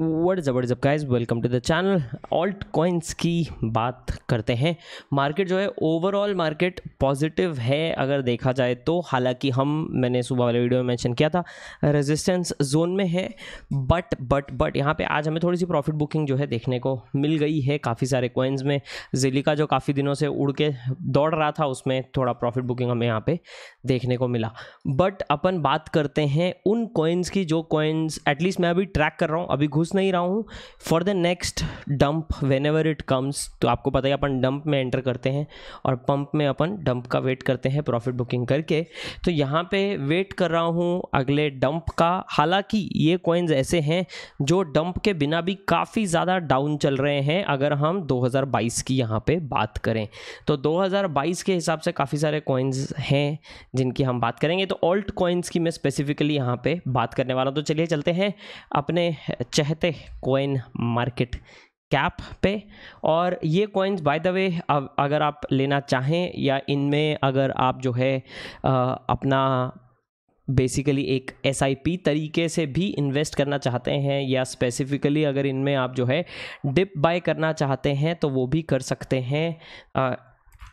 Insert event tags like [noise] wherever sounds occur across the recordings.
Word का guys welcome to the channel alt coins की बात करते हैं मार्केट जो है ओवरऑल मार्केट पॉजिटिव है अगर देखा जाए तो हालांकि हम मैंने सुबह वाले वीडियो में मेंशन किया था रेजिस्टेंस जोन में है बट बट बट यहाँ पे आज हमें थोड़ी सी प्रॉफिट बुकिंग जो है देखने को मिल गई है काफ़ी सारे कॉइन्स में जिलिका जो काफ़ी दिनों से उड़ के दौड़ रहा था उसमें थोड़ा प्रॉफिट बुकिंग हमें यहाँ पर देखने को मिला बट अपन बात करते हैं उन कॉइन्स की जो कॉइन्स एटलीस्ट मैं अभी ट्रैक कर रहा हूँ अभी घुस नहीं रहा हूँ for the next dump whenever it comes तो आपको पता ही अपन डंप में एंटर करते हैं और पंप में अपन डंप का वेट करते हैं प्रॉफिट बुकिंग करके तो यहाँ पे वेट कर रहा हूँ अगले डंप का हालांकि ये कॉइन्स ऐसे हैं जो डंप के बिना भी काफ़ी ज़्यादा डाउन चल रहे हैं अगर हम 2022 की यहाँ पे बात करें तो 2022 के हिसाब से काफ़ी सारे कॉइन्स हैं जिनकी हम बात करेंगे तो ऑल्ट कॉइन्स की मैं स्पेसिफिकली यहाँ पर बात करने वाला तो चलिए चलते हैं अपने चह रहते कोइन मार्केट कैप पे और ये कॉइन्स बाय द वे अगर आप लेना चाहें या इनमें अगर आप जो है आ, अपना बेसिकली एक एस तरीके से भी इन्वेस्ट करना चाहते हैं या स्पेसिफिकली अगर इनमें आप जो है डिप बाय करना चाहते हैं तो वो भी कर सकते हैं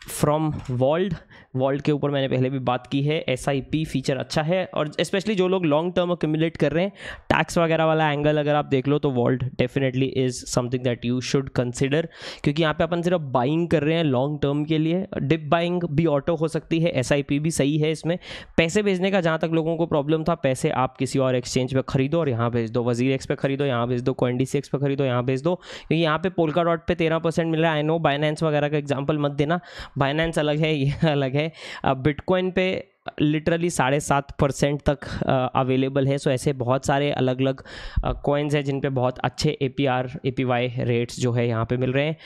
फ्रॉम वर्ल्ड वर्ल्ड के ऊपर मैंने पहले भी बात की है एस फीचर अच्छा है और स्पेशली जो लोग लॉन्ग टर्म अक्यूमुलेट कर रहे हैं टैक्स वगैरह वाला एंगल अगर आप देख लो तो world definitely is something that you should consider क्योंकि यहाँ पे अपन सिर्फ बाइंग कर रहे हैं लॉन्ग टर्म के लिए डिप बाइंग भी ऑटो हो सकती है एस भी सही है इसमें पैसे भेजने का जहाँ तक लोगों को प्रॉब्लम था पैसे आप किसी और एक्सचेंज पर खरीदो और यहाँ भेज दो वजीर एक्स पर खरीदो यहाँ भेज दो कोइंडी एक्स पर खरीदो यहाँ भेज दो क्योंकि यहाँ पे पोलका डॉट पर तेरह परसेंट मिल रहा है आई नो बाइनेंस वगैरह का एग्जाम्पल मत देना बाइनेंस अलग है ये अलग है अब बिटकॉइन पे लिटरली साढ़े सात परसेंट तक अवेलेबल है सो ऐसे बहुत सारे अलग अलग कॉइन्स हैं जिन पे बहुत अच्छे A P R A P Y rates जो है यहाँ पे मिल रहे हैं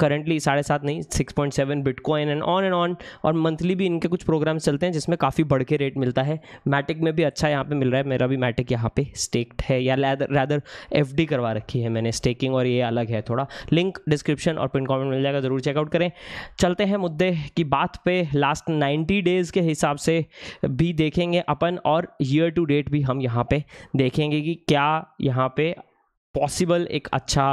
करंटली साढ़े सात नहीं six point seven bitcoin and on and on और मंथली भी इनके कुछ प्रोग्राम्स चलते हैं जिसमें काफ़ी बढ़ के रेट मिलता है मैटिक में भी अच्छा यहाँ पर मिल रहा है मेरा भी मैटिक यहाँ पर स्टेक्ड है या रैदर एफ डी करवा रखी है मैंने स्टेकिंग और ये अलग है थोड़ा लिंक डिस्क्रिप्शन और पिन कॉमेंट मिल जाएगा ज़रूर चेकआउट करें चलते हैं मुद्दे की बात पे लास्ट नाइन्टी डेज़ के हिसाब हिसाब से भी देखेंगे अपन और ईयर टू डेट भी हम यहाँ पे देखेंगे कि क्या यहाँ पे पॉसिबल एक अच्छा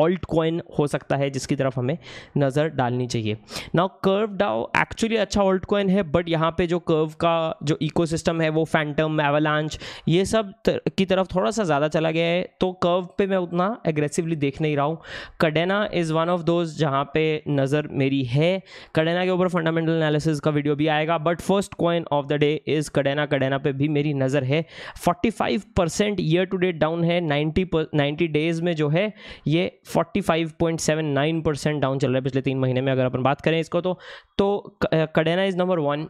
ऑल्ट कॉइन हो सकता है जिसकी तरफ हमें नज़र डालनी चाहिए नाउ कर्व डाओ एक्चुअली अच्छा ऑल्ट कॉइन है बट यहाँ पे जो कर्व का जो इकोसिस्टम है वो फैंटम एवलांच ये सब तर, की तरफ थोड़ा सा ज़्यादा चला गया है तो कर्व पे मैं उतना एग्रेसिवली देख नहीं रहा हूँ Kadena is one of those जहाँ पे नज़र मेरी है कडेना के ऊपर फंडामेंटल एनालिसिस का वीडियो भी आएगा but first coin of the day is Kadena Kadena पे भी मेरी नज़र है 45 percent year to date down है 90 पर, 90 डेज में जो है ये 45.79 परसेंट डाउन चल रहा है पिछले तीन महीने में अगर अपन बात करें इसको तो तो कडेना इज़ नंबर वन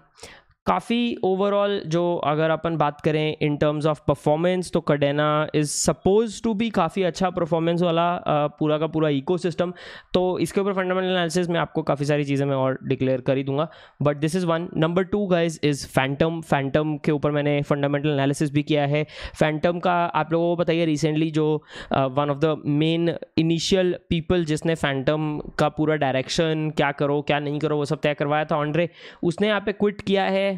काफ़ी ओवरऑल जो अगर अपन बात करें इन टर्म्स ऑफ परफॉर्मेंस तो Kadena is suppose to be काफ़ी अच्छा परफॉर्मेंस वाला पूरा का पूरा इकोसिस्टम तो इसके ऊपर फंडामेंटल एनालिसिस में आपको काफ़ी सारी चीज़ें मैं और डिक्लेयर कर ही दूंगा but this is one number two guys is Fantom Fantom के ऊपर मैंने फंडामेंटल एनालिसिस भी किया है फैंटम का आप लोगों को बताइए रिसेंटली जो one of the main initial people जिसने फैंटम का पूरा डायरेक्शन क्या करो क्या नहीं करो वो सब तय करवाया था ऑनड्रे उसने यहाँ पे क्विट किया है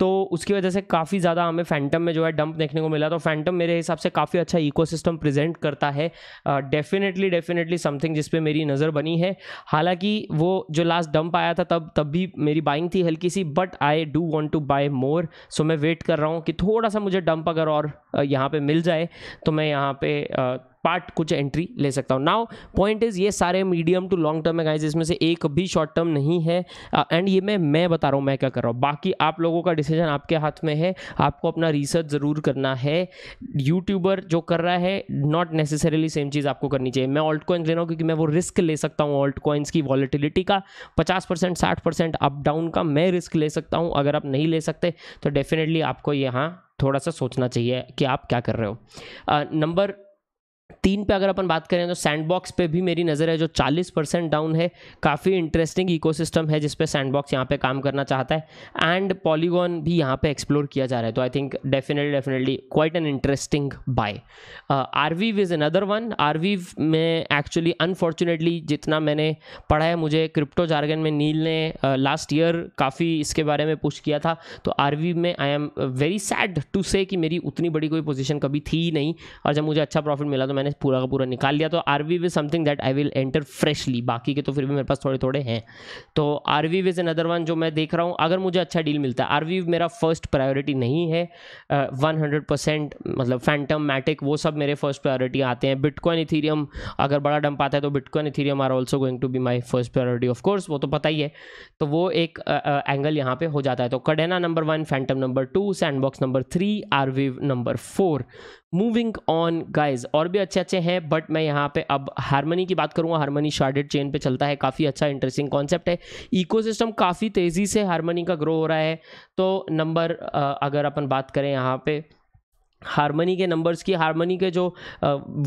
तो उसकी वजह से काफ़ी ज़्यादा हमें फैंटम में जो है डंप देखने को मिला तो फैंटम मेरे हिसाब से काफ़ी अच्छा इको प्रेजेंट करता है डेफिनेटली डेफिनेटली समथिंग जिस मेरी नज़र बनी है हालांकि वो जो लास्ट डंप आया था तब तब भी मेरी बाइंग थी हल्की सी but I do want to buy more so मैं वेट कर रहा हूँ कि थोड़ा सा मुझे डंप अगर और यहाँ पर मिल जाए तो मैं यहाँ पर पार्ट कुछ एंट्री ले सकता हूँ नाउ पॉइंट इज ये सारे मीडियम टू लॉन्ग टर्म है गाइज इसमें से एक भी शॉर्ट टर्म नहीं है एंड ये मैं मैं बता रहा हूँ मैं क्या कर रहा हूँ बाकी आप लोगों का डिस डिसीजन आपके हाथ में है आपको अपना रिसर्च ज़रूर करना है यूट्यूबर जो कर रहा है नॉट नेसेसरीली सेम चीज़ आपको करनी चाहिए मैं ऑल्ट कॉइन्स ले रहा हूँ क्योंकि मैं वो रिस्क ले सकता हूँ ऑल्ट कॉइन्स की वॉलीटिलिटी का पचास परसेंट साठ परसेंट अप डाउन का मैं रिस्क ले सकता हूँ अगर आप नहीं ले सकते तो डेफिनेटली आपको यहाँ थोड़ा सा सोचना चाहिए कि आप क्या कर रहे हो नंबर uh, तीन पे अगर अपन बात करें तो सैंडबॉक्स पे भी मेरी नज़र है जो 40 परसेंट डाउन है काफ़ी इंटरेस्टिंग इकोसिस्टम है जिसपे सैंडबॉक्स यहाँ पे काम करना चाहता है एंड पॉलीगॉन भी यहाँ पे एक्सप्लोर किया जा रहा है तो I think definitely definitely quite an interesting buy Arweave is another one Arweave में एक्चुअली अनफॉर्चुनेटली जितना मैंने पढ़ा है मुझे क्रिप्टो जार्गन में नील ने लास्ट ईयर काफ़ी इसके बारे में पूछ किया था तो आरवीव में I am very sad to say कि मेरी उतनी बड़ी कोई पोजिशन कभी थी ही नहीं और जब मुझे अच्छा प्रॉफिट मिला तो मैंने मैंने पूरा का पूरा निकाल लिया तो Arweave is something that I will enter freshly बाकी के तो फिर भी मेरे पास थोड़े थोड़े हैं तो Arweave is another one जो मैं देख रहा हूँ अगर मुझे अच्छा डील मिलता है आर वी मेरा फर्स्ट प्रायोरिटी नहीं है वन हंड्रेड परसेंट मतलब फैंटम मैटिक वो सब मेरे फर्स्ट प्रायोरिटी आते हैं बिटकॉइन इथीरियम अगर बड़ा डंप आता है तो bitcoin Ethereum are also going to be my first priority of course वो तो पता ही है तो वो एक एंगल यहाँ पे हो जाता है तो Kadena number one Fantom number two Sandbox number three Arweave number four moving on guys और भी अच्छे अच्छे हैं बट मैं यहाँ पे अब हारमनी की बात करूँगा हारमनी शार्डेड चेन पे चलता है काफ़ी अच्छा इंटरेस्टिंग कॉन्सेप्ट है इकोसिस्टम काफ़ी तेज़ी से हारमनी का ग्रो हो रहा है तो नंबर अगर अपन बात करें यहाँ पे हारमनी के नंबर्स की हारमनी के जो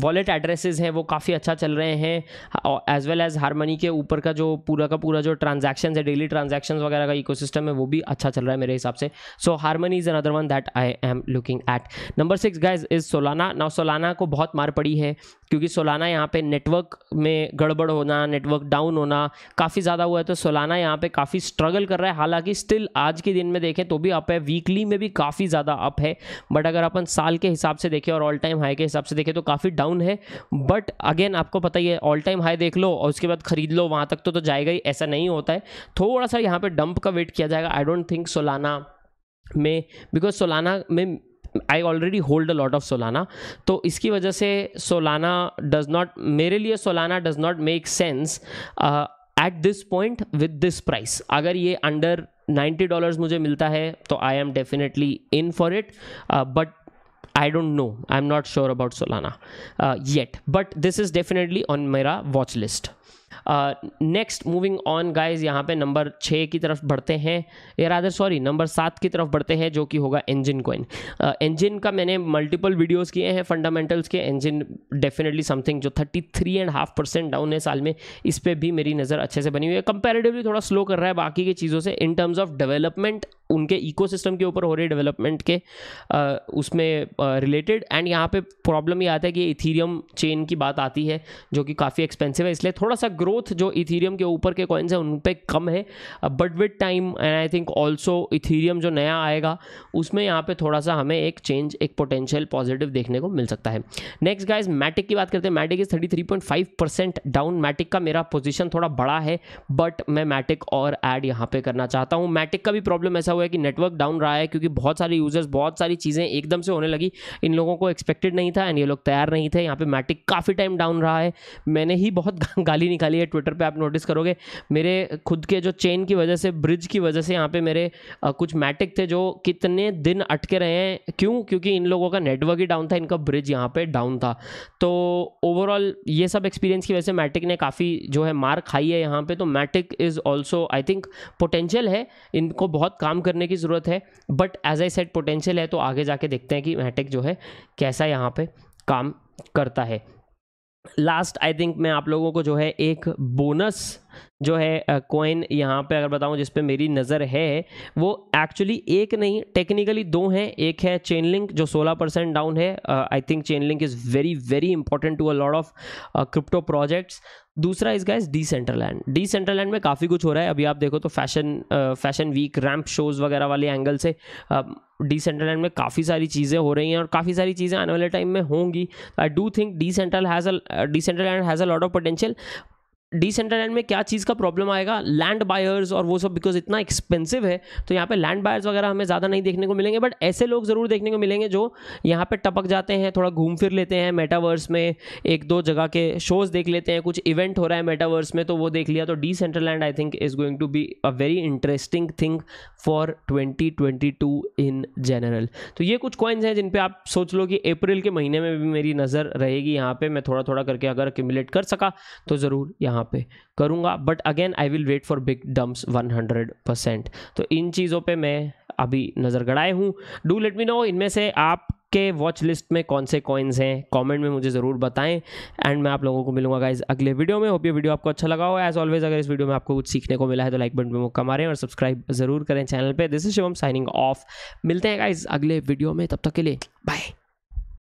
वॉलेट एड्रेसेस हैं वो काफ़ी अच्छा चल रहे हैं एज वेल एज़ हारमनी के ऊपर का जो पूरा का पूरा जो ट्रांजेक्शन है डेली ट्रांजेक्शन वगैरह का इकोसिस्टम है वो भी अच्छा चल रहा है मेरे हिसाब से so Harmony is another one that I am looking at number six guys is Solana now Solana को बहुत मार पड़ी है क्योंकि सोलाना यहाँ पे नेटवर्क में गड़बड़ होना नेटवर्क डाउन होना काफ़ी ज़्यादा हुआ है तो सोलाना यहाँ पे काफ़ी स्ट्रगल कर रहा है हालांकि स्टिल आज के दिन में देखें तो भी अप है वीकली में भी काफ़ी ज़्यादा अप है बट अगर अपन साल के हिसाब से देखें और ऑल टाइम हाई के हिसाब से देखें तो काफ़ी डाउन है बट अगेन आपको पता ही है ऑल टाइम हाई देख लो और उसके बाद खरीद लो वहाँ तक तो, तो जाएगा ही ऐसा नहीं होता है थोड़ा सा यहाँ पर डंप का वेट किया जाएगा आई डोंट थिंक सोलाना में बिकॉज सोलाना में I already hold a lot of Solana तो इसकी वजह से सोलाना डज नॉट मेरे लिए Solana does not make sense at this point with this price अगर ये अंडर नाइन्टी डॉलर्स मुझे मिलता है तो I am definitely in for it but I don't know. I'm not sure about Solana uh, yet, but this is definitely on my watch list. Next moving on guys यहाँ पे number छः की तरफ बढ़ते हैं या राधर सॉरी नंबर सात की तरफ बढ़ते हैं जो कि होगा इंजन कोइन इंजन का मैंने मल्टीपल वीडियोस किए हैं फंडामेंटल्स के इंजन डेफिनेटली समथिंग जो thirty three and half percent down है साल में इस पर भी मेरी नज़र अच्छे से बनी हुई है कंपेरेटिवली थोड़ा स्लो कर रहा है बाकी की चीज़ों से इन टर्म्स ऑफ डेवलपमेंट उनके सिस्टम के ऊपर हो रही डेवलपमेंट के आ, uh, उसमें रिलेटेड uh, एंड यहाँ पर प्रॉब्लम ये आता है कि इथीरियम चेन की बात आती है जो कि काफ़ी एक्सपेंसिव है इसलिए थोड़ा सा ग्रोथ जो इथीरियम के ऊपर के कॉइन्स हैं उन पर कम है but with time and I think also Ethereum जो नया आएगा उसमें यहाँ पे थोड़ा सा हमें एक चेंज एक पोटेंशियल पॉजिटिव देखने को मिल सकता है नेक्स्ट गाइज मैटिक की बात करते हैं Matic is thirty three point five percent down Matic का मेरा पोजिशन थोड़ा बड़ा है बट मैं मैटिक और एड यहाँ पे करना चाहता हूँ मैटिक का भी प्रॉब्लम ऐसा हुआ है कि नेटवर्क डाउन रहा है क्योंकि बहुत सारे यूजर्स बहुत सारी चीज़ें एकदम से होने लगी इन लोगों को एक्सपेक्टेड नहीं था एंड ये लोग तैयार नहीं थे यहाँ पे मैटिक काफ़ी टाइम डाउन रहा है मैंने ही बहुत [laughs] गाली निकाली वाली है ट्विटर पे आप नोटिस करोगे मेरे खुद के जो चेन की वजह से ब्रिज की वजह से यहाँ पे मेरे कुछ मैटिक थे जो कितने दिन अटके रहे हैं क्यों क्योंकि इन लोगों का नेटवर्क ही डाउन था इनका ब्रिज यहाँ पे डाउन था तो ओवरऑल ये सब एक्सपीरियंस की वजह से मैटिक ने काफ़ी जो है मार खाई है यहाँ पर तो Matic is also I think potential है इनको बहुत काम करने की ज़रूरत है but as I said potential है तो आगे जाके देखते हैं कि मैटिक जो है कैसा यहाँ पे काम करता है लास्ट आई थिंक मैं आप लोगों को जो है एक बोनस जो है कॉइन यहाँ पे अगर बताऊँ जिस पे मेरी नज़र है वो एक्चुअली एक नहीं टेक्निकली दो हैं एक है चेन लिंक जो 16 परसेंट डाउन है I think Chainlink is very very important to a lot of crypto projects दूसरा इस डी डी सेंट्रल लैंड में काफ़ी कुछ हो रहा है अभी आप देखो तो fashion fashion week ramp shows वगैरह वाले एंगल से डी डिसेंट्रलैंड में काफ़ी सारी चीज़ें हो रही हैं और काफ़ी सारी चीज़ें आने वाले टाइम में होंगी I do think D central has Decentraland has a lot of potential Decentraland में क्या चीज़ का प्रॉब्लम आएगा लैंड बायर्स और वो सब बिकॉज इतना एक्सपेंसिव है तो यहाँ पे लैंड बायर्स वगैरह हमें ज़्यादा नहीं देखने को मिलेंगे बट ऐसे लोग ज़रूर देखने को मिलेंगे जो यहाँ पे टपक जाते हैं थोड़ा घूम फिर लेते हैं मेटावर्स में एक दो जगह के शोज़ देख लेते हैं कुछ इवेंट हो रहा है मेटावर्स में तो वो देख लिया तो Decentraland I think is going to be a very interesting thing for 2022 in general तो ये कुछ कॉइन्स हैं जिन पे आप सोच लो कि अप्रैल के महीने में भी मेरी नज़र रहेगी यहाँ पे मैं थोड़ा थोड़ा करके अगर अक्यूमुलेट कर सका तो ज़रूर यहाँ पे करूँगा but again I will wait for big dumps 100 percent तो इन चीज़ों पर मैं अभी नज़र गड़ाए हूँ डू लेट मी नो इनमें से आप आपके वॉच लिस्ट में कौन से कॉइन्स हैं कमेंट में मुझे ज़रूर बताएं एंड मैं आप लोगों को मिलूंगा गाइज अगले वीडियो में होप ये वीडियो आपको अच्छा लगा हो एज ऑलवेज अगर इस वीडियो में आपको कुछ सीखने को मिला है तो लाइक बटन पर मौका मारें और सब्सक्राइब ज़रूर करें चैनल पर this is Shivam signing off मिलते हैं गाइज अगले वीडियो में तब तक के लिए बाय